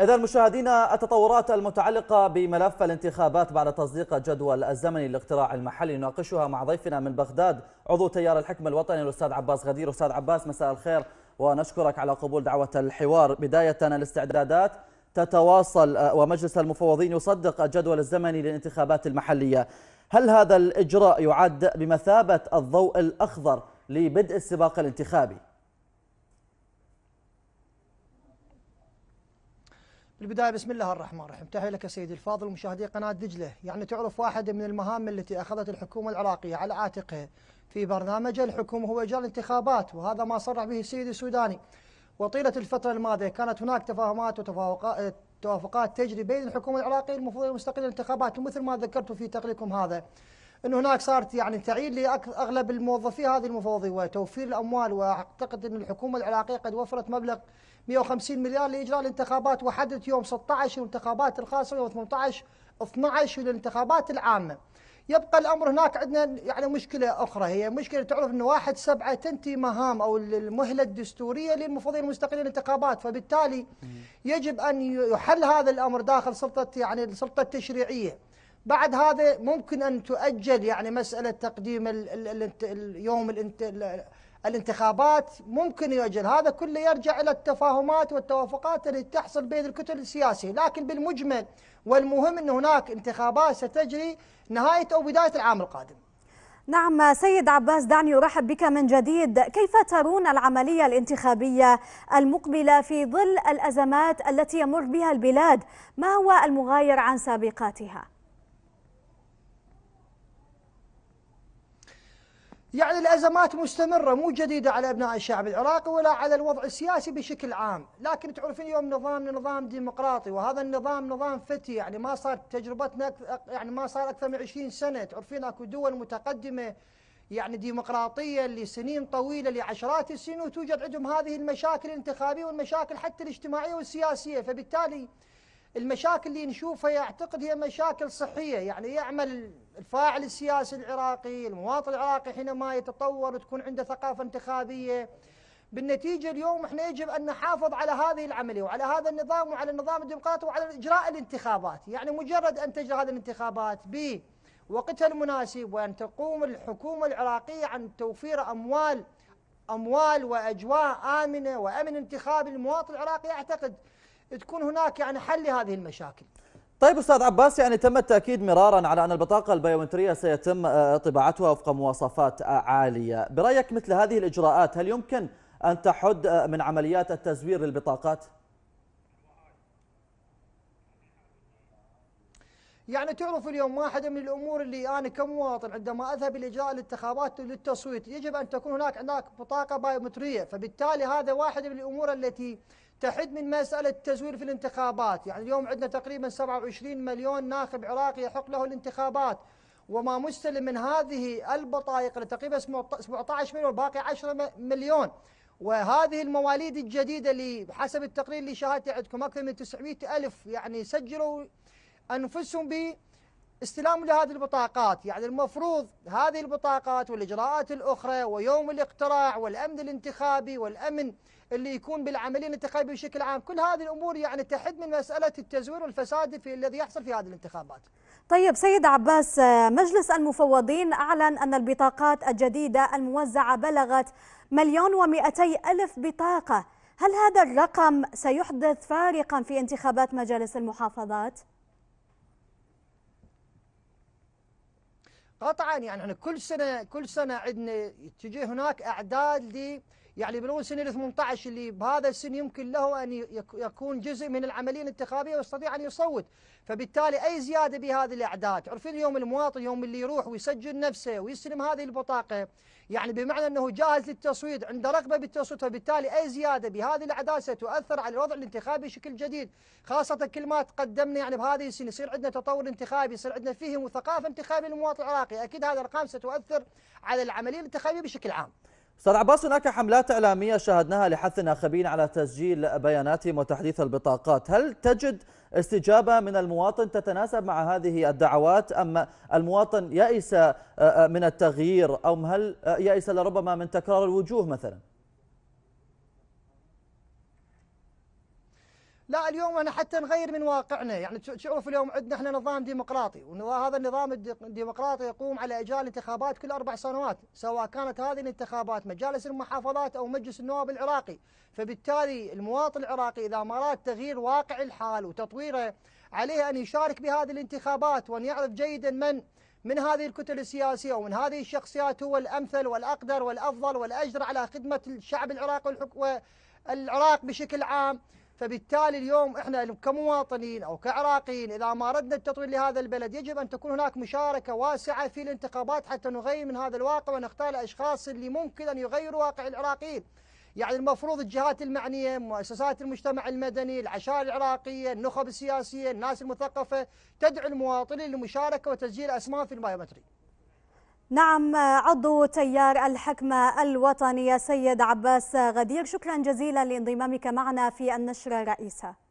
إذا مشاهدينا التطورات المتعلقة بملف الانتخابات بعد تصديق الجدول الزمني للاقتراع المحلي نناقشها مع ضيفنا من بغداد عضو تيار الحكم الوطني الأستاذ عباس غدير أستاذ عباس مساء الخير ونشكرك على قبول دعوة الحوار بداية الاستعدادات تتواصل آه، ومجلس المفوضين يصدق الجدول الزمني للانتخابات المحلية هل هذا الإجراء يعد بمثابة الضوء الأخضر لبدء السباق الانتخابي؟ بالبداية بسم الله الرحمن الرحيم تحية لك سيدي الفاضل مشاهدي قناة دجلة يعني تعرف واحدة من المهام التي أخذت الحكومة العراقية على عاتقها في برنامج الحكومة هو إجراء الانتخابات وهذا ما صرح به السيد السوداني وطيلة الفترة الماضية كانت هناك تفاهمات وتفاوقات توافقات تجري بين الحكومة العراقية المفروض المستقلة الانتخابات ومثل ما ذكرت في تقريركم هذا أن هناك صارت يعني تعيين لأغلب الموظفين هذه المفوضية وتوفير الأموال وأعتقد أن الحكومة العراقية قد وفرت مبلغ 150 مليار لإجراء الانتخابات وحدث يوم 16 والانتخابات الخاصة يوم 18 12 والانتخابات العامة يبقى الامر هناك عندنا يعني مشكله اخرى هي مشكله تعرف انه واحد سبعه تنتهي مهام او المهله الدستوريه للمفوضين المستقلين للانتخابات فبالتالي يجب ان يحل هذا الامر داخل سلطه يعني السلطه التشريعيه بعد هذا ممكن ان تؤجل يعني مساله تقديم اليوم ال يوم الانتخابات ممكن يؤجل هذا كله يرجع إلى التفاهمات والتوافقات التي تحصل بين الكتل السياسية لكن بالمجمل والمهم أن هناك انتخابات ستجري نهاية أو بداية العام القادم نعم سيد عباس دعني أرحب بك من جديد كيف ترون العملية الانتخابية المقبلة في ظل الأزمات التي يمر بها البلاد ما هو المغاير عن سابقاتها؟ يعني الأزمات مستمرة مو جديدة على أبناء الشعب العراقي ولا على الوضع السياسي بشكل عام لكن تعرفين اليوم نظام نظام ديمقراطي وهذا النظام نظام فتي يعني ما صار تجربتنا يعني ما صار أكثر من 20 سنة تعرفين أكو دول متقدمة يعني ديمقراطية لسنين طويلة لعشرات السنين وتوجد عندهم هذه المشاكل الانتخابية والمشاكل حتى الاجتماعية والسياسية فبالتالي المشاكل اللي نشوفها يعتقد هي مشاكل صحية يعني يعمل الفاعل السياسي العراقي المواطن العراقي حينما يتطور تكون عنده ثقافة انتخابية بالنتيجة اليوم احنا يجب أن نحافظ على هذه العملية وعلى هذا النظام وعلى النظام الديمقراطي وعلى إجراء الانتخابات يعني مجرد أن تجرى هذه الانتخابات بوقتها المناسب وأن تقوم الحكومة العراقية عن توفير أموال أموال وأجواء آمنة وأمن انتخاب المواطن العراقي أعتقد تكون هناك يعني حل لهذه المشاكل طيب أستاذ عباس يعني تم التأكيد مرارا على أن البطاقة البيومترية سيتم آه، طباعتها وفق مواصفات آه، عالية برأيك مثل هذه الإجراءات هل يمكن أن تحد آه، من عمليات التزوير للبطاقات؟ يعني تعرف اليوم واحدة من الأمور اللي أنا كمواطن عندما أذهب لإجراء الانتخابات للتصويت يجب أن تكون هناك هناك بطاقة بايومترية فبالتالي هذا واحد من الأمور التي تحد من مسألة التزوير في الانتخابات يعني اليوم عندنا تقريبا 27 مليون ناخب عراقي يحق له الانتخابات وما مستلم من هذه البطائق تقريبا 17 مليون باقي 10 مليون وهذه المواليد الجديدة اللي حسب التقرير اللي شاهدته عندكم أكثر من 900 ألف يعني سجلوا أنفسهم ب استلام لهذه البطاقات يعني المفروض هذه البطاقات والإجراءات الأخرى ويوم الاقتراع والأمن الانتخابي والأمن اللي يكون بالعملية الانتخابية بشكل عام كل هذه الأمور يعني تحد من مسألة التزوير والفساد في الذي يحصل في هذه الانتخابات طيب سيد عباس مجلس المفوضين أعلن أن البطاقات الجديدة الموزعة بلغت مليون ومئتي ألف بطاقة هل هذا الرقم سيحدث فارقا في انتخابات مجالس المحافظات؟ قطعا يعني احنا كل سنه كل سنه عندنا تجي هناك اعداد يعني بنقول سن ال 18 اللي بهذا السن يمكن له ان يكون جزء من العمليه الانتخابيه ويستطيع ان يصوت، فبالتالي اي زياده بهذه الاعداد، تعرفين اليوم المواطن يوم اللي يروح ويسجل نفسه ويسلم هذه البطاقه، يعني بمعنى انه جاهز للتصويت، عنده رغبه بالتصويت، فبالتالي اي زياده بهذه الاعداد ستؤثر على الوضع الانتخابي بشكل جديد، خاصه كل ما تقدمنا يعني بهذه السن يصير عندنا تطور انتخابي، يصير عندنا فهم وثقافه انتخابيه للمواطن العراقي، اكيد هذه الارقام ستؤثر على العمليه الانتخابيه بشكل عام. استاذ عباس هناك حملات اعلاميه شاهدناها لحث الناخبين على تسجيل بياناتهم وتحديث البطاقات، هل تجد استجابه من المواطن تتناسب مع هذه الدعوات ام المواطن يئس آه، آه، من التغيير او هل آه، يئس لربما من تكرار الوجوه مثلا؟ لا اليوم انا حتى نغير من واقعنا يعني تشوف اليوم عندنا احنا نظام ديمقراطي وهذا النظام الديمقراطي يقوم على اجال انتخابات كل اربع سنوات سواء كانت هذه الانتخابات مجالس المحافظات او مجلس النواب العراقي فبالتالي المواطن العراقي اذا ما اراد تغيير واقع الحال وتطويره عليه ان يشارك بهذه الانتخابات وان يعرف جيدا من من هذه الكتل السياسيه ومن هذه الشخصيات هو الامثل والاقدر والافضل والاجدر على خدمه الشعب العراقي والعراق بشكل عام فبالتالي اليوم احنا كمواطنين او كعراقيين اذا ما اردنا التطوير لهذا البلد يجب ان تكون هناك مشاركه واسعه في الانتخابات حتى نغير من هذا الواقع ونختار الاشخاص اللي ممكن ان يغيروا واقع العراقيين. يعني المفروض الجهات المعنيه، مؤسسات المجتمع المدني، العشائر العراقيه، النخب السياسيه، الناس المثقفه تدعو المواطنين للمشاركه وتسجيل اسماء في البايومتري. نعم عضو تيار الحكمة الوطنية سيد عباس غدير شكرا جزيلا لانضمامك معنا في النشرة الرئيسة